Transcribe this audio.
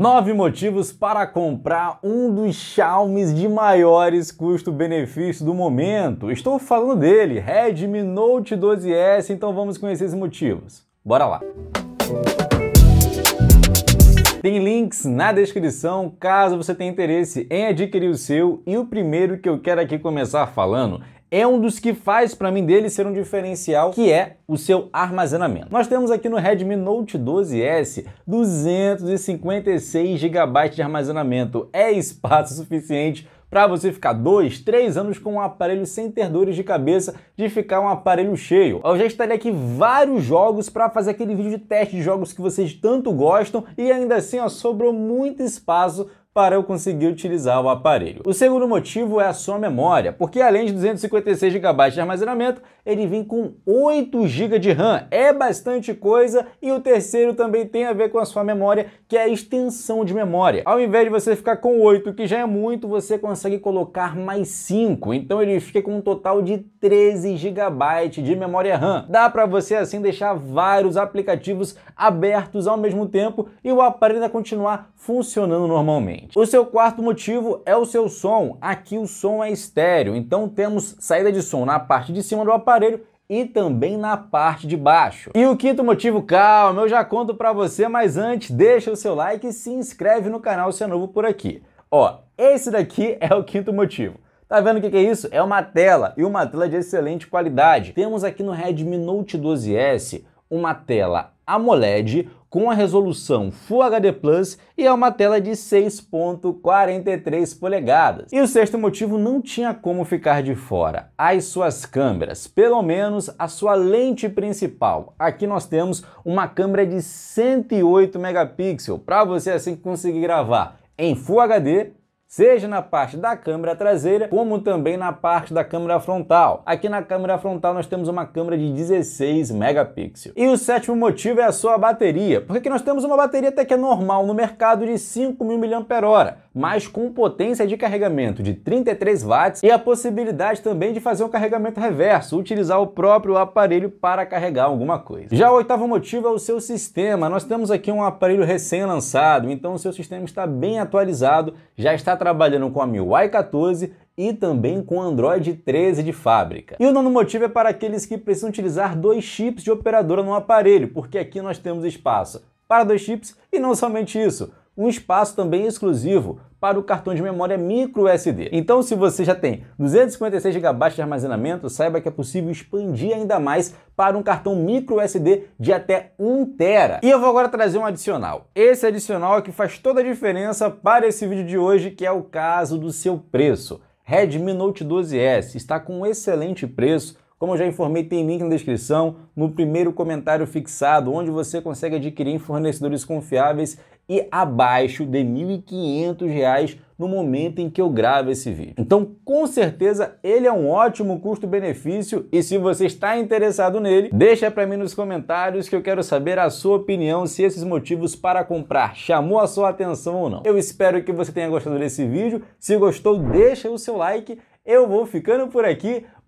9 motivos para comprar um dos Xiaomi's de maiores custo-benefício do momento. Estou falando dele, Redmi Note 12S, então vamos conhecer esses motivos. Bora lá! Tem links na descrição caso você tenha interesse em adquirir o seu. E o primeiro que eu quero aqui começar falando é um dos que faz para mim dele ser um diferencial, que é o seu armazenamento. Nós temos aqui no Redmi Note 12S 256 GB de armazenamento. É espaço suficiente para você ficar dois, três anos com um aparelho sem ter dores de cabeça de ficar um aparelho cheio. Eu já estarei aqui vários jogos para fazer aquele vídeo de teste de jogos que vocês tanto gostam e ainda assim ó, sobrou muito espaço para eu conseguir utilizar o aparelho. O segundo motivo é a sua memória, porque além de 256 GB de armazenamento, ele vem com 8 GB de RAM, é bastante coisa. E o terceiro também tem a ver com a sua memória, que é a extensão de memória. Ao invés de você ficar com 8, que já é muito, você consegue colocar mais 5, então ele fica com um total de 13 GB de memória RAM. Dá para você assim deixar vários aplicativos abertos ao mesmo tempo e o aparelho ainda continuar funcionando normalmente. O seu quarto motivo é o seu som. Aqui o som é estéreo, então temos saída de som na parte de cima do aparelho e também na parte de baixo. E o quinto motivo, calma, eu já conto para você, mas antes deixa o seu like e se inscreve no canal se é novo por aqui. Ó, esse daqui é o quinto motivo. Tá vendo o que, que é isso? É uma tela, e uma tela de excelente qualidade. Temos aqui no Redmi Note 12S uma tela AMOLED com a resolução Full HD Plus e é uma tela de 6.43 polegadas. E o sexto motivo não tinha como ficar de fora, as suas câmeras, pelo menos a sua lente principal. Aqui nós temos uma câmera de 108 megapixels para você assim conseguir gravar em Full HD seja na parte da câmera traseira, como também na parte da câmera frontal. Aqui na câmera frontal nós temos uma câmera de 16 megapixels. E o sétimo motivo é a sua bateria, porque nós temos uma bateria até que é normal no mercado de 5.000 mAh, mas com potência de carregamento de 33 watts e a possibilidade também de fazer um carregamento reverso, utilizar o próprio aparelho para carregar alguma coisa. Já o oitavo motivo é o seu sistema. Nós temos aqui um aparelho recém-lançado, então o seu sistema está bem atualizado, já está trabalhando com a MIUI 14 e também com Android 13 de fábrica. E o nono motivo é para aqueles que precisam utilizar dois chips de operadora no aparelho, porque aqui nós temos espaço para dois chips e não somente isso um espaço também exclusivo para o cartão de memória micro SD. Então, se você já tem 256 GB de armazenamento, saiba que é possível expandir ainda mais para um cartão micro SD de até 1 tera. E eu vou agora trazer um adicional. Esse adicional é que faz toda a diferença para esse vídeo de hoje, que é o caso do seu preço. Redmi Note 12S está com um excelente preço como eu já informei, tem link na descrição, no primeiro comentário fixado, onde você consegue adquirir em fornecedores confiáveis e abaixo de R$ 1.500 no momento em que eu gravo esse vídeo. Então, com certeza, ele é um ótimo custo-benefício e se você está interessado nele, deixa para mim nos comentários que eu quero saber a sua opinião se esses motivos para comprar chamou a sua atenção ou não. Eu espero que você tenha gostado desse vídeo. Se gostou, deixa o seu like. Eu vou ficando por aqui.